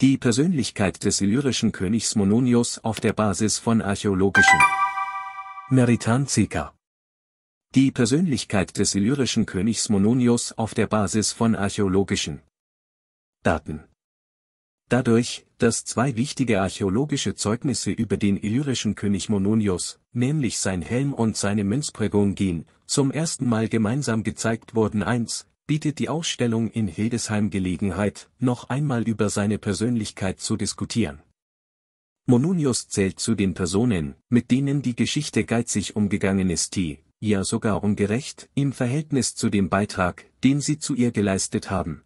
Die Persönlichkeit des illyrischen Königs Mononios auf der Basis von archäologischen Meritanzika. Die Persönlichkeit des illyrischen Königs Mononios auf der Basis von archäologischen Daten. Dadurch, dass zwei wichtige archäologische Zeugnisse über den illyrischen König Mononios, nämlich sein Helm und seine Münzprägung gehen, zum ersten Mal gemeinsam gezeigt wurden. 1 bietet die Ausstellung in Hildesheim Gelegenheit, noch einmal über seine Persönlichkeit zu diskutieren. Monunius zählt zu den Personen, mit denen die Geschichte geizig umgegangen ist, die, ja sogar ungerecht, im Verhältnis zu dem Beitrag, den sie zu ihr geleistet haben.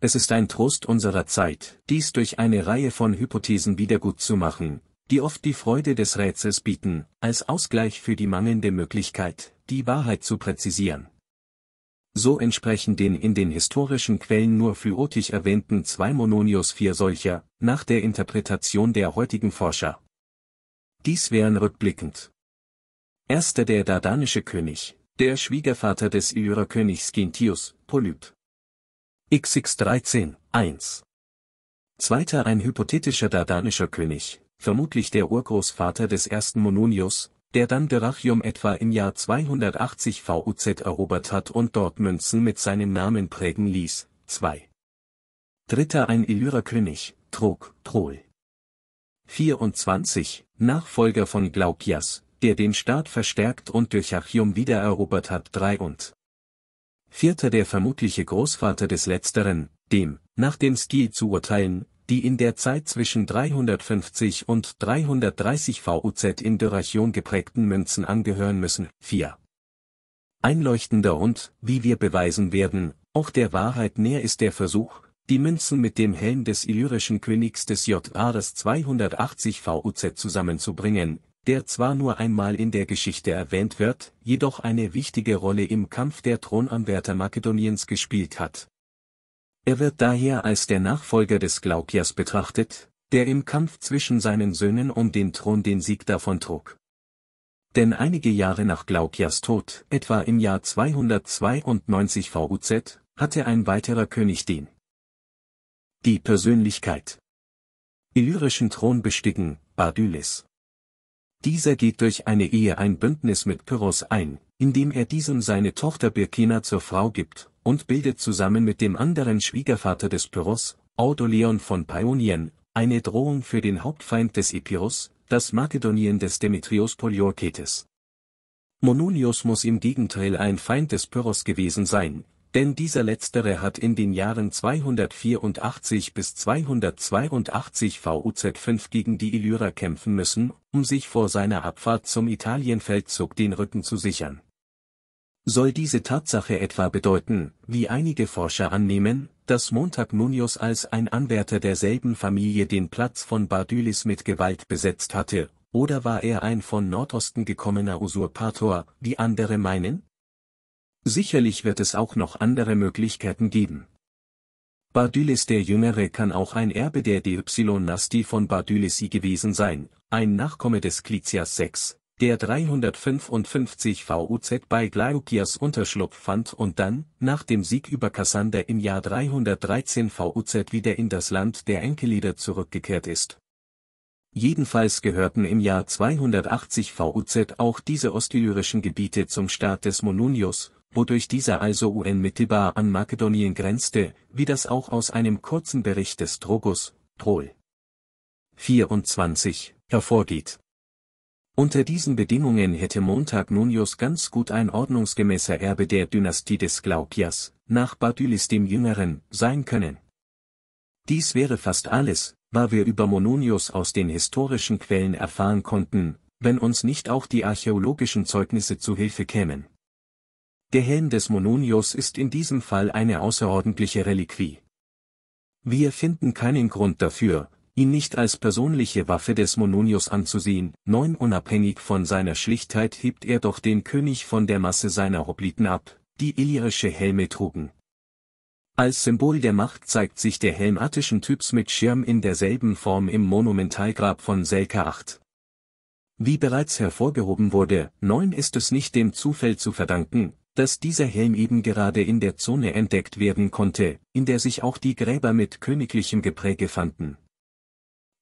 Es ist ein Trost unserer Zeit, dies durch eine Reihe von Hypothesen wiedergutzumachen, die oft die Freude des Rätsels bieten, als Ausgleich für die mangelnde Möglichkeit, die Wahrheit zu präzisieren. So entsprechen den in den historischen Quellen nur phyotisch erwähnten zwei Mononius vier solcher, nach der Interpretation der heutigen Forscher. Dies wären rückblickend. Erster der dardanische König, der Schwiegervater des iyra Königs Gentius, Polyp. XX13, 1. Zweiter ein hypothetischer dardanischer König, vermutlich der Urgroßvater des ersten Mononius, der dann Dyrrhachium etwa im Jahr 280 VUZ erobert hat und dort Münzen mit seinem Namen prägen ließ. 2. Dritter ein Illyrer König, Trog, Troll. 24, Nachfolger von Glaukias, der den Staat verstärkt und durch Dyrrhachium wiedererobert hat 3 und Vierter der vermutliche Großvater des Letzteren, dem, nach dem Stil zu urteilen, die in der Zeit zwischen 350 und 330 VUZ in Duration geprägten Münzen angehören müssen. 4. Einleuchtender und, wie wir beweisen werden, auch der Wahrheit näher ist der Versuch, die Münzen mit dem Helm des illyrischen Königs des J.A. das 280 VUZ zusammenzubringen, der zwar nur einmal in der Geschichte erwähnt wird, jedoch eine wichtige Rolle im Kampf der Thronanwärter Makedoniens gespielt hat. Er wird daher als der Nachfolger des Glaukias betrachtet, der im Kampf zwischen seinen Söhnen um den Thron den Sieg davon trug. Denn einige Jahre nach Glaukias Tod, etwa im Jahr 292 VUZ, hatte ein weiterer König den. Die Persönlichkeit. Illyrischen Thron bestiegen, Bardylis. Dieser geht durch eine Ehe ein Bündnis mit Pyrrhos ein, indem er diesem seine Tochter Birkina zur Frau gibt, und bildet zusammen mit dem anderen Schwiegervater des Pyrrhus, Audoleon von Paionien, eine Drohung für den Hauptfeind des Epirus, das Makedonien des Demetrios Poliorketes. Mononius muss im Gegenteil ein Feind des Pyrrhus gewesen sein, denn dieser letztere hat in den Jahren 284 bis 282 VUZ5 gegen die Illyrer kämpfen müssen, um sich vor seiner Abfahrt zum Italienfeldzug den Rücken zu sichern. Soll diese Tatsache etwa bedeuten, wie einige Forscher annehmen, dass Montag Munoz als ein Anwärter derselben Familie den Platz von Bardylis mit Gewalt besetzt hatte, oder war er ein von Nordosten gekommener Usurpator, wie andere meinen? Sicherlich wird es auch noch andere Möglichkeiten geben. Bardylis der Jüngere kann auch ein Erbe der Deipsilon-Nasti von Bardylisi gewesen sein, ein Nachkomme des Klizias 6, der 355 VUZ bei Glaukias Unterschlupf fand und dann, nach dem Sieg über Kassander im Jahr 313 VUZ wieder in das Land der Enkelieder zurückgekehrt ist. Jedenfalls gehörten im Jahr 280 VUZ auch diese ostlyrischen Gebiete zum Staat des Monunius, wodurch dieser also unmittelbar an Makedonien grenzte, wie das auch aus einem kurzen Bericht des Drogus, Troll 24, hervorgeht. Unter diesen Bedingungen hätte Montag Nunius ganz gut ein ordnungsgemäßer Erbe der Dynastie des Glaukias, nach Babylis dem Jüngeren, sein können. Dies wäre fast alles, was wir über Mononius aus den historischen Quellen erfahren konnten, wenn uns nicht auch die archäologischen Zeugnisse zu Hilfe kämen. Der Helm des Mononius ist in diesem Fall eine außerordentliche Reliquie. Wir finden keinen Grund dafür, ihn nicht als persönliche Waffe des Mononius anzusehen. neun Unabhängig von seiner Schlichtheit hebt er doch den König von der Masse seiner Hopliten ab, die illyrische Helme trugen. Als Symbol der Macht zeigt sich der Helm attischen Typs mit Schirm in derselben Form im Monumentalgrab von Selke 8. Wie bereits hervorgehoben wurde, neun ist es nicht dem Zufall zu verdanken, dass dieser Helm eben gerade in der Zone entdeckt werden konnte, in der sich auch die Gräber mit königlichem Gepräge fanden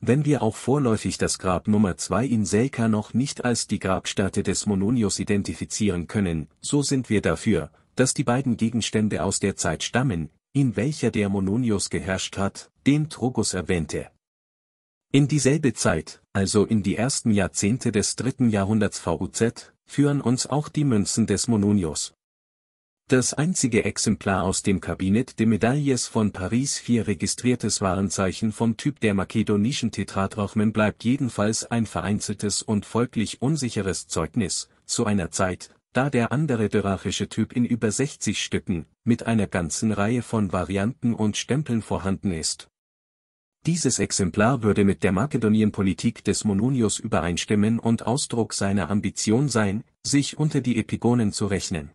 wenn wir auch vorläufig das Grab Nummer 2 in Selka noch nicht als die Grabstätte des Mononius identifizieren können, so sind wir dafür, dass die beiden Gegenstände aus der Zeit stammen, in welcher der Mononius geherrscht hat, den Trogus erwähnte. In dieselbe Zeit, also in die ersten Jahrzehnte des dritten Jahrhunderts VUZ, führen uns auch die Münzen des Mononius, das einzige Exemplar aus dem Kabinett de Medailles von Paris vier registriertes Warenzeichen vom Typ der makedonischen Tetradrachmen bleibt jedenfalls ein vereinzeltes und folglich unsicheres Zeugnis, zu einer Zeit, da der andere dyrrachische Typ in über 60 Stücken, mit einer ganzen Reihe von Varianten und Stempeln vorhanden ist. Dieses Exemplar würde mit der Makedonienpolitik des Mononius übereinstimmen und Ausdruck seiner Ambition sein, sich unter die Epigonen zu rechnen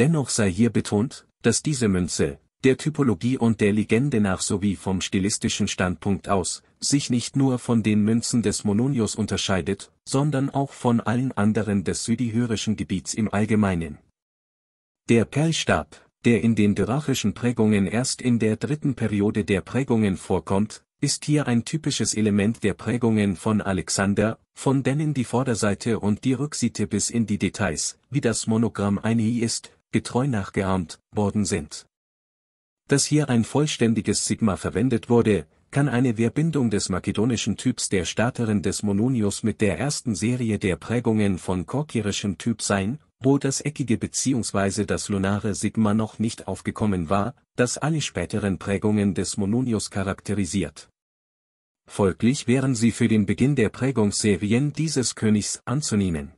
Dennoch sei hier betont, dass diese Münze, der Typologie und der Legende nach sowie vom stilistischen Standpunkt aus, sich nicht nur von den Münzen des Mononius unterscheidet, sondern auch von allen anderen des südihörischen Gebiets im Allgemeinen. Der Perlstab, der in den dyrachischen Prägungen erst in der dritten Periode der Prägungen vorkommt, ist hier ein typisches Element der Prägungen von Alexander, von denen die Vorderseite und die Rückseite bis in die Details, wie das Monogramm eine I ist, getreu nachgeahmt worden sind. Dass hier ein vollständiges Sigma verwendet wurde, kann eine Verbindung des makedonischen Typs der Starterin des Mononius mit der ersten Serie der Prägungen von korkirischem Typ sein, wo das eckige bzw. das lunare Sigma noch nicht aufgekommen war, das alle späteren Prägungen des Mononius charakterisiert. Folglich wären sie für den Beginn der Prägungsserien dieses Königs anzunehmen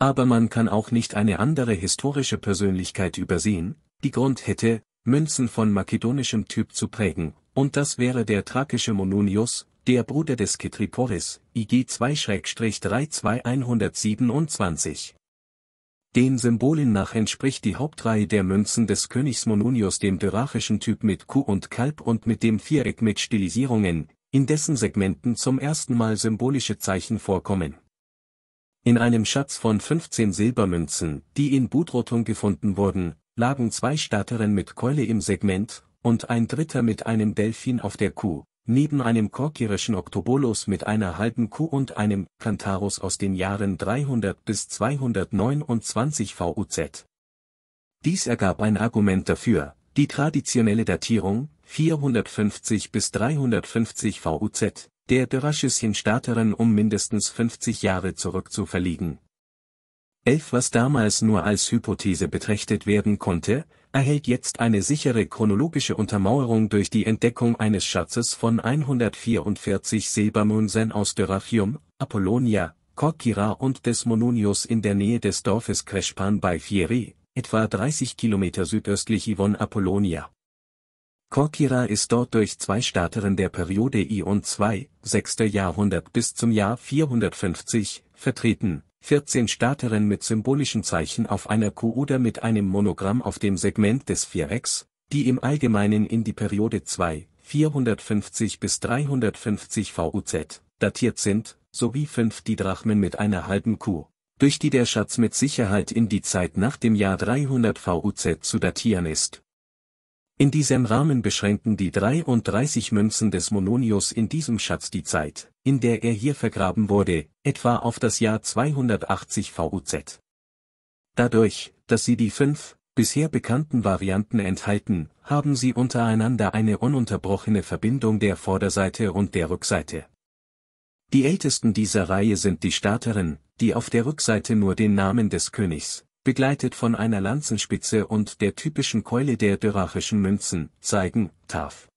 aber man kann auch nicht eine andere historische Persönlichkeit übersehen, die Grund hätte, Münzen von makedonischem Typ zu prägen, und das wäre der thrakische Mononius, der Bruder des Ketriporis, IG 2-32127. Den Symbolen nach entspricht die Hauptreihe der Münzen des Königs Mononius dem dyrachischen Typ mit Kuh und Kalb und mit dem Viereck mit Stilisierungen, in dessen Segmenten zum ersten Mal symbolische Zeichen vorkommen in einem Schatz von 15 Silbermünzen, die in Budrotung gefunden wurden, lagen zwei Starterinnen mit Keule im Segment und ein dritter mit einem Delfin auf der Kuh, neben einem korkirischen Oktobolus mit einer halben Kuh und einem Kantarus aus den Jahren 300 bis 229 VUZ. Dies ergab ein Argument dafür, die traditionelle Datierung, 450 bis 350 VUZ, der Dürraschüsschen Starterin um mindestens 50 Jahre zurückzuverlegen. 11 Was damals nur als Hypothese betrachtet werden konnte, erhält jetzt eine sichere chronologische Untermauerung durch die Entdeckung eines Schatzes von 144 Silbermünzen aus Dyrrachium, Apollonia, Korkira und des Mononius in der Nähe des Dorfes Crespan bei Fieri, etwa 30 Kilometer südöstlich von Apollonia. Korkira ist dort durch zwei Starterinnen der Periode I und II, 6. Jahrhundert bis zum Jahr 450, vertreten, 14 Starterinnen mit symbolischen Zeichen auf einer Kuh oder mit einem Monogramm auf dem Segment des Vierecks, die im Allgemeinen in die Periode 2, 450 bis 350 VUZ, datiert sind, sowie fünf Didrachmen mit einer halben Kuh, durch die der Schatz mit Sicherheit in die Zeit nach dem Jahr 300 VUZ zu datieren ist in diesem Rahmen beschränken die 33 Münzen des Mononius in diesem Schatz die Zeit, in der er hier vergraben wurde, etwa auf das Jahr 280 VUZ. Dadurch, dass sie die fünf, bisher bekannten Varianten enthalten, haben sie untereinander eine ununterbrochene Verbindung der Vorderseite und der Rückseite. Die ältesten dieser Reihe sind die Starterin, die auf der Rückseite nur den Namen des Königs, begleitet von einer Lanzenspitze und der typischen Keule der dörrachischen Münzen, zeigen, Taf.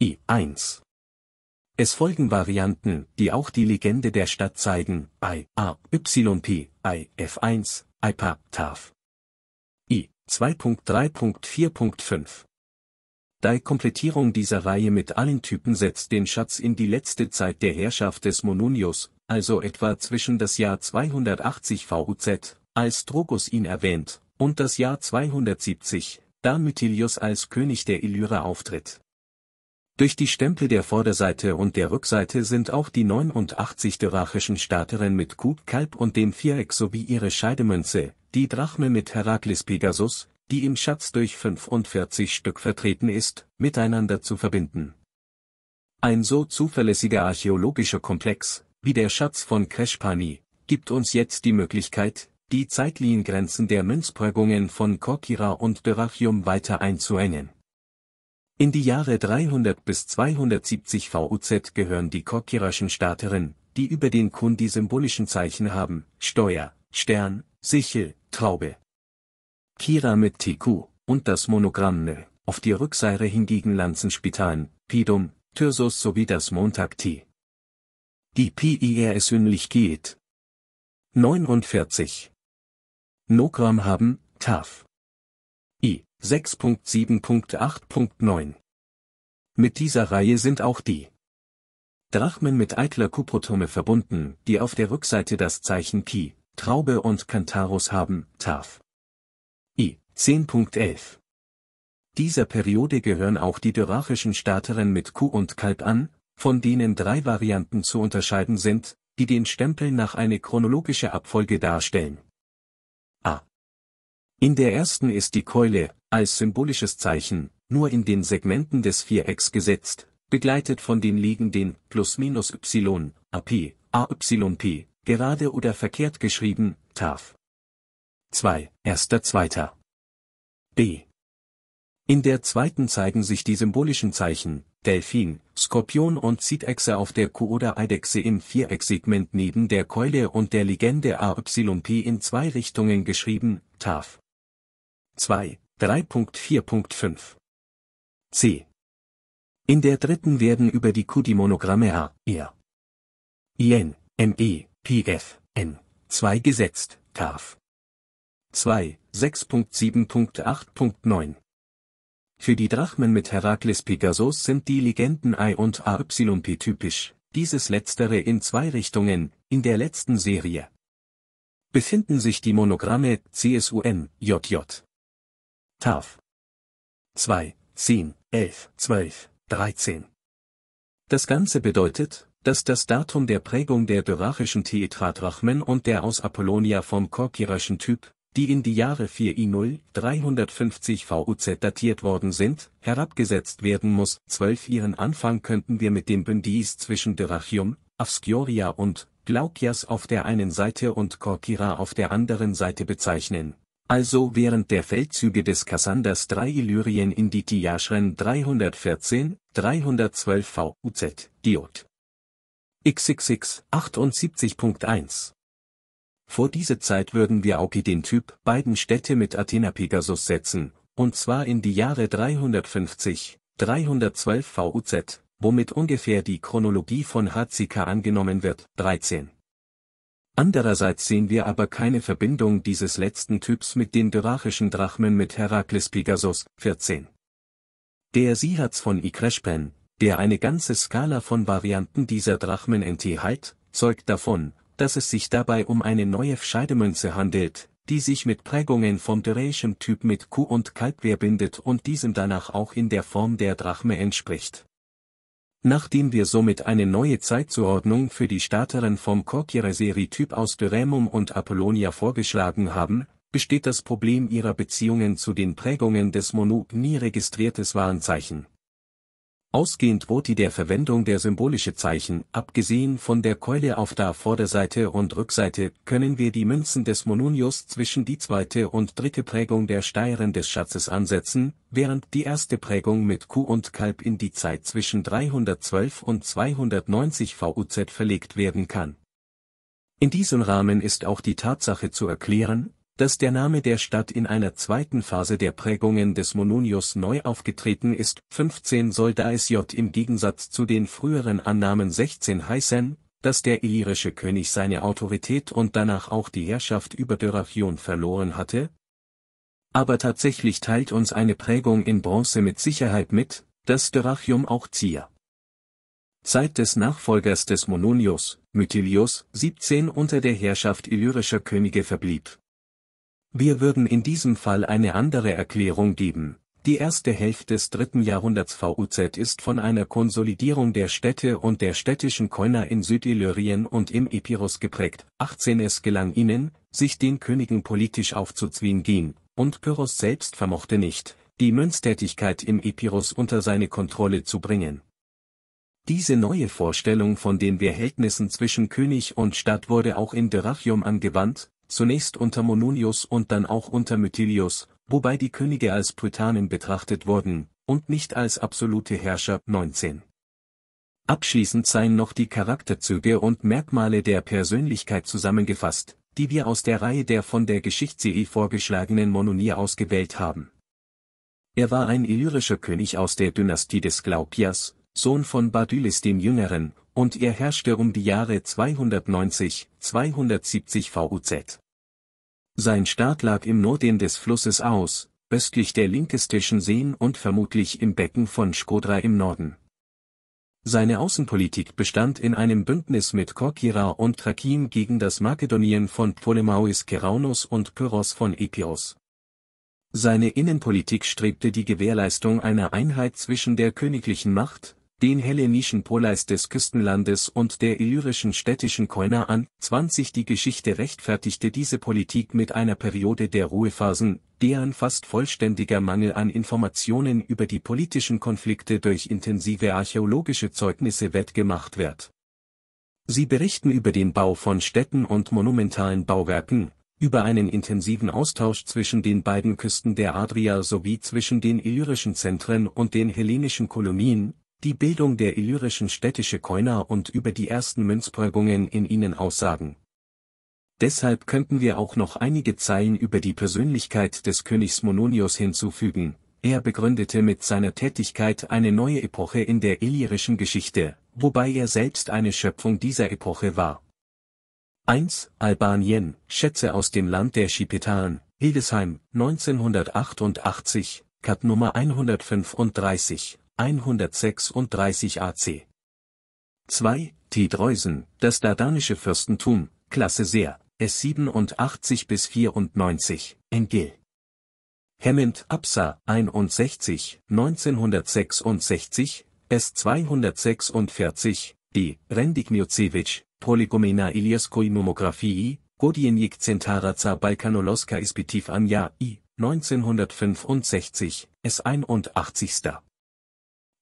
I1. Es folgen Varianten, die auch die Legende der Stadt zeigen, I, A, Y, P, I, F1, IPA, TAF. I, 2.3.4.5. Die Komplettierung dieser Reihe mit allen Typen setzt den Schatz in die letzte Zeit der Herrschaft des Mononius, also etwa zwischen das Jahr 280 VUZ als Drogus ihn erwähnt, und das Jahr 270, da Mytilius als König der Illyrer auftritt. Durch die Stempel der Vorderseite und der Rückseite sind auch die 89 dyrachischen Staaterin mit Kalb und dem Viereck sowie ihre Scheidemünze, die Drachme mit Herakles Pegasus, die im Schatz durch 45 Stück vertreten ist, miteinander zu verbinden. Ein so zuverlässiger archäologischer Komplex, wie der Schatz von Kreshpani, gibt uns jetzt die Möglichkeit, die Zeitliniengrenzen der Münzprägungen von Korkira und Dyrrachium weiter einzuengen. In die Jahre 300 bis 270 VUZ gehören die korkiraschen Starterinnen, die über den Kun die symbolischen Zeichen haben, Steuer, Stern, Sichel, Traube. Kira mit TQ und das Monogramm Nö, auf die Rückseite hingegen Lanzenspitalen, Pidum, Thyrsus sowie das Montag T. Die PIR ist geht. 49 Nogram haben, TAF. I. 6.7.8.9. Mit dieser Reihe sind auch die Drachmen mit eitler Kuprotome verbunden, die auf der Rückseite das Zeichen Ki, Traube und Kantarus haben, TAF. I. 10.11. Dieser Periode gehören auch die dyrachischen Starteren mit Kuh und Kalb an, von denen drei Varianten zu unterscheiden sind, die den Stempel nach eine chronologische Abfolge darstellen. In der ersten ist die Keule, als symbolisches Zeichen, nur in den Segmenten des Vierecks gesetzt, begleitet von den liegenden plus-minus y, AP, AYP, gerade oder verkehrt geschrieben, TAF. 2. Erster Zweiter. B. In der zweiten zeigen sich die symbolischen Zeichen, Delfin, Skorpion und Zitechse auf der oder eidechse im Vierecksegment neben der Keule und der Legende AYP in zwei Richtungen geschrieben, TAF. 2, 3.4.5. C. In der dritten werden über die Kudimonogramme H, R, IN, ME, PF, N, 2 e, gesetzt, TAF. 2, 6.7.8.9. Für die Drachmen mit Herakles Pegasus sind die Legenden I und AYP typisch, dieses letztere in zwei Richtungen, in der letzten Serie. Befinden sich die Monogramme CSUN, JJ, Taf. 2, 10, 11, 12, 13. Das Ganze bedeutet, dass das Datum der Prägung der dörrachischen Tetradrachmen und der aus Apollonia vom Korkiraschen Typ, die in die Jahre 4i0 350 VUZ datiert worden sind, herabgesetzt werden muss. 12 Ihren Anfang könnten wir mit dem Bündis zwischen Dyrrachium, Afskioria und Glaukias auf der einen Seite und Korkira auf der anderen Seite bezeichnen also während der Feldzüge des Kassanders III Illyrien in die Tiaschren 314, 312 VUZ, Diod. XXX 78.1 Vor diese Zeit würden wir auch den Typ beiden Städte mit Athena Pegasus setzen, und zwar in die Jahre 350, 312 VUZ, womit ungefähr die Chronologie von HCK angenommen wird, 13. Andererseits sehen wir aber keine Verbindung dieses letzten Typs mit den dyrachischen Drachmen mit Herakles Pegasus, 14. Der Sihaz von Ikreshpen, der eine ganze Skala von Varianten dieser Drachmen enthält, zeugt davon, dass es sich dabei um eine neue Scheidemünze handelt, die sich mit Prägungen vom dyräischen Typ mit Kuh und Kalbwehr bindet und diesem danach auch in der Form der Drachme entspricht. Nachdem wir somit eine neue Zeitzuordnung für die Starterin vom Corchierer-Serie-Typ aus Düremum und Apollonia vorgeschlagen haben, besteht das Problem ihrer Beziehungen zu den Prägungen des Monog nie registriertes Warnzeichen. Ausgehend Boti der Verwendung der symbolische Zeichen, abgesehen von der Keule auf der Vorderseite und Rückseite, können wir die Münzen des Monunius zwischen die zweite und dritte Prägung der Steiren des Schatzes ansetzen, während die erste Prägung mit Kuh und Kalb in die Zeit zwischen 312 und 290 VUZ verlegt werden kann. In diesem Rahmen ist auch die Tatsache zu erklären, dass der Name der Stadt in einer zweiten Phase der Prägungen des Mononius neu aufgetreten ist. 15 soll J im Gegensatz zu den früheren Annahmen 16 heißen, dass der illyrische König seine Autorität und danach auch die Herrschaft über Dyrrachion verloren hatte? Aber tatsächlich teilt uns eine Prägung in Bronze mit Sicherheit mit, dass Dyrrachium auch Zier. Zeit des Nachfolgers des Mononius, Mytilius, 17 unter der Herrschaft illyrischer Könige verblieb. Wir würden in diesem Fall eine andere Erklärung geben. Die erste Hälfte des dritten Jahrhunderts VUZ ist von einer Konsolidierung der Städte und der städtischen Koiner in Südillyrien und im Epirus geprägt. 18 Es gelang ihnen, sich den Königen politisch aufzuzwingen ging, und Pyrrhos selbst vermochte nicht, die Münztätigkeit im Epirus unter seine Kontrolle zu bringen. Diese neue Vorstellung von den Verhältnissen zwischen König und Stadt wurde auch in Dyrrachium angewandt, zunächst unter Mononius und dann auch unter Mytilius, wobei die Könige als Prytanen betrachtet wurden, und nicht als absolute Herrscher 19. Abschließend seien noch die Charakterzüge und Merkmale der Persönlichkeit zusammengefasst, die wir aus der Reihe der von der Geschichtsserie vorgeschlagenen Mononier ausgewählt haben. Er war ein illyrischer König aus der Dynastie des Glaukias, Sohn von Badylis dem Jüngeren, und er herrschte um die Jahre 290, 270 VUZ. Sein Start lag im Norden des Flusses aus, östlich der Linkestischen Seen und vermutlich im Becken von Skodra im Norden. Seine Außenpolitik bestand in einem Bündnis mit Korkira und Thrakim gegen das Makedonien von Ptolemais Keraunus und Pyrrhos von Epios. Seine Innenpolitik strebte die Gewährleistung einer Einheit zwischen der königlichen Macht, den hellenischen Poleis des Küstenlandes und der illyrischen städtischen Koiner an. 20 Die Geschichte rechtfertigte diese Politik mit einer Periode der Ruhephasen, deren fast vollständiger Mangel an Informationen über die politischen Konflikte durch intensive archäologische Zeugnisse wettgemacht wird. Sie berichten über den Bau von Städten und monumentalen Bauwerken, über einen intensiven Austausch zwischen den beiden Küsten der Adria sowie zwischen den illyrischen Zentren und den hellenischen Kolonien, die Bildung der illyrischen städtische Koiner und über die ersten Münzprägungen in ihnen aussagen. Deshalb könnten wir auch noch einige Zeilen über die Persönlichkeit des Königs Mononios hinzufügen. Er begründete mit seiner Tätigkeit eine neue Epoche in der illyrischen Geschichte, wobei er selbst eine Schöpfung dieser Epoche war. 1. Albanien, Schätze aus dem Land der Schipetan, Hildesheim, 1988, Cut Nummer 135. 136 AC. 2. T. Dreusen, das dardanische Fürstentum, Klasse Sehr, S87 bis 94, Engil. Hemmend Absa 61, 1966, S246, D. Rendik Miocevich, Polygomena Iliaskoi Momographii, Godienjik Centaraca Balkanoloska Ispitiv Anja I, 1965, S81.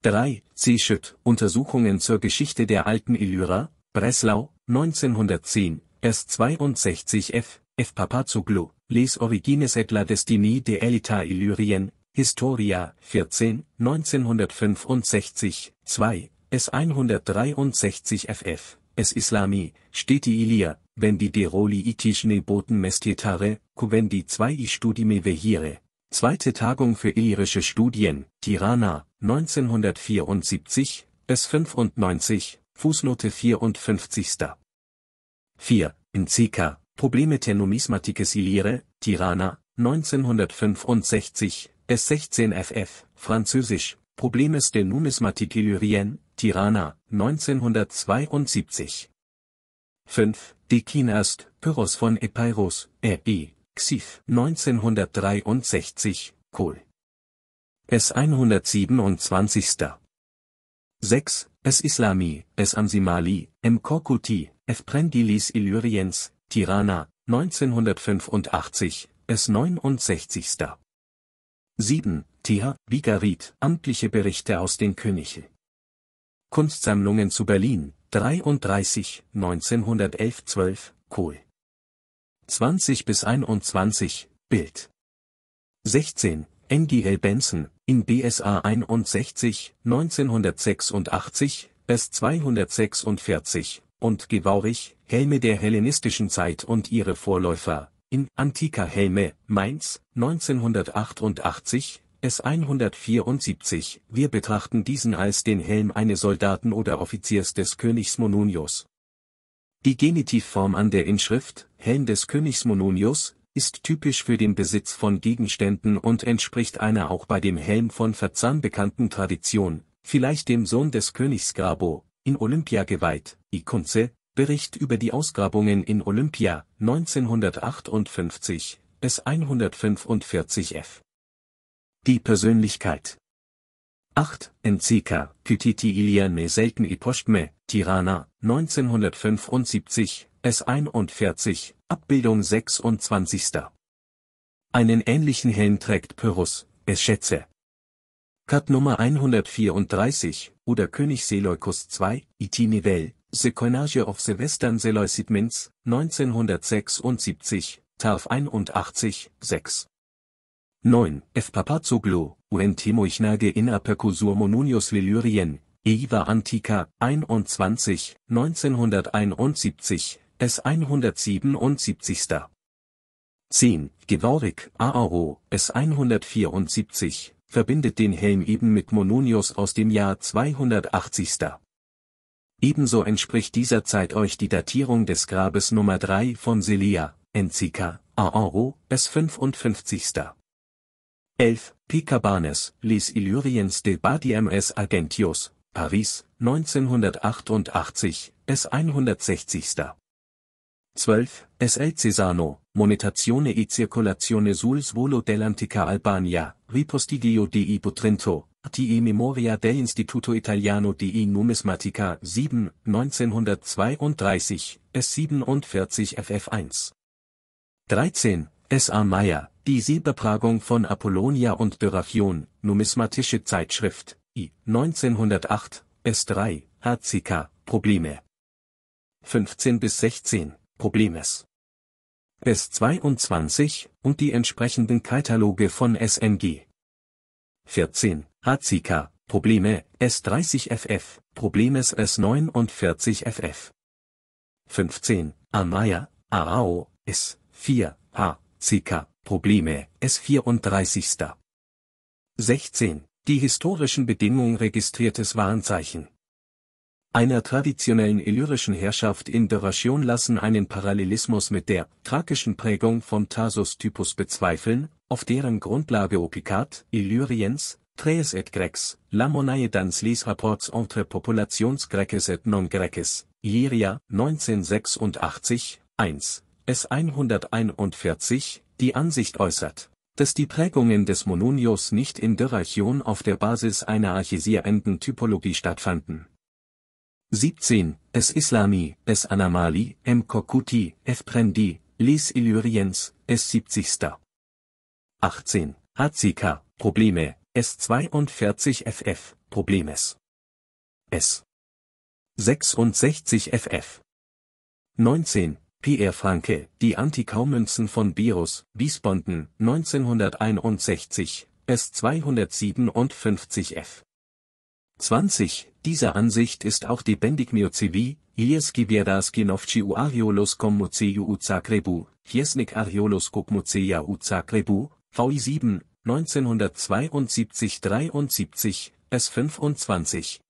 3. C. Schütt, Untersuchungen zur Geschichte der alten Illyra, Breslau, 1910, S. 62 F. F. Papazoglou, Les Origines et la Destinie de Elita Illyrien, Historia, 14, 1965, 2, S. 163 ff. S Islami, steht die Ilia, wenn die Deroli itishne boten mestetare, kuvendi zwei i studime vehire, Zweite Tagung für irische Studien, Tirana, 1974, S95, Fußnote 54. 4. In Inzica, Probleme der Numismatikes Ilire, Tirana, 1965, S16FF, Französisch, Problemes de Numismatik Illyrien, Tirana, 1972. 5. Dekinast, Pyrrhos von Epeiros, E.I., Xif 1963, Kohl. S 127. 6. S Islami, S Ansimali, M. Korkuti, F. Prendilis Illyriens, Tirana, 1985, S 69. 7. Th. Bigarit, Amtliche Berichte aus den Königen. Kunstsammlungen zu Berlin, 33, 1911-12, Kohl. 20 bis 21, Bild. 16, NGL Benson, in BSA 61, 1986, s 246, und Gewaurich, Helme der hellenistischen Zeit und ihre Vorläufer, in Antiker Helme, Mainz, 1988, S 174, wir betrachten diesen als den Helm eines Soldaten oder Offiziers des Königs Monunios, die Genitivform an der Inschrift, Helm des Königs Mononius, ist typisch für den Besitz von Gegenständen und entspricht einer auch bei dem Helm von Verzahn bekannten Tradition, vielleicht dem Sohn des Königs Grabo, in Olympia geweiht, Ikunze, Bericht über die Ausgrabungen in Olympia, 1958, bis 145 f. Die Persönlichkeit 8. Enzika, Iliane selten Epochtme, Tirana, 1975, S41, Abbildung 26. Einen ähnlichen Helm trägt Pyrrhus, es schätze. Cut Nummer 134, oder König Seleukus II, Itinivel, Sequenage of the Western Seleucid 1976, Tarf 81, 6. 9. F. Papazoglou, Uentimoichnage in Apercusur Mononius Lillyrien, Eva Antica, 21, 1971, S. 177. 10. Gevaurik, Aaro, S. 174, verbindet den Helm eben mit Mononius aus dem Jahr 280. Ebenso entspricht dieser Zeit euch die Datierung des Grabes Nummer 3 von Celia, Enzika, Aaro, S. 55. 11. Picabarnes, Les Illyriens de Badiames Argentios, Paris, 1988, S. 160. 12. S. SL Cesano, Monetazione e Circolazione sul Svolo dell'Antica Albania, Ripostiglio di Botrinto, TE Memoria dell'Instituto Italiano di Numismatica 7, 1932, S47 FF1. 13. S.A. Meyer, Die Silberpragung von Apollonia und Dyrrhachion, Numismatische Zeitschrift, I. 1908, S3, HCK, Probleme. 15 bis 16, Problemes. S22 und die entsprechenden Kataloge von SNG. 14, HCK, Probleme, S30FF, Problemes S49FF. 15, Amaya, Arao, S4, H, CK, Probleme, S34. 16. Die historischen Bedingungen registriertes Warnzeichen. Einer traditionellen illyrischen Herrschaft in der Ration lassen einen Parallelismus mit der thrakischen Prägung vom Tarsus-Typus bezweifeln, auf deren Grundlage Opikat, Illyriens, Traes et Grex, Lamonae dans les rapports entre populations greces et non greces, Illyria, 1986, 1, S141, die Ansicht äußert, dass die Prägungen des Mononios nicht in Dyrrhachion auf der Basis einer archisierenden Typologie stattfanden. 17. S. Islami, S. Anamali, M. Kokuti, F. Prendi, Les Illyriens, S. 70. 18. Hazika, Probleme, S. 42 FF, Problemes. S. 66 FF. 19. P.R. Franke, Die Antikaumünzen von Birus, Wiesbonden, 1961, S. 257f. 20. Dieser Ansicht ist auch die Bendigmiocivi, Ieskiwieras Ginowciu Ariolus Kommuceu Uzakrebu, Hiesnik Ariolus Kokmucea Uzakrebu, VI 7, 1972-73, S25.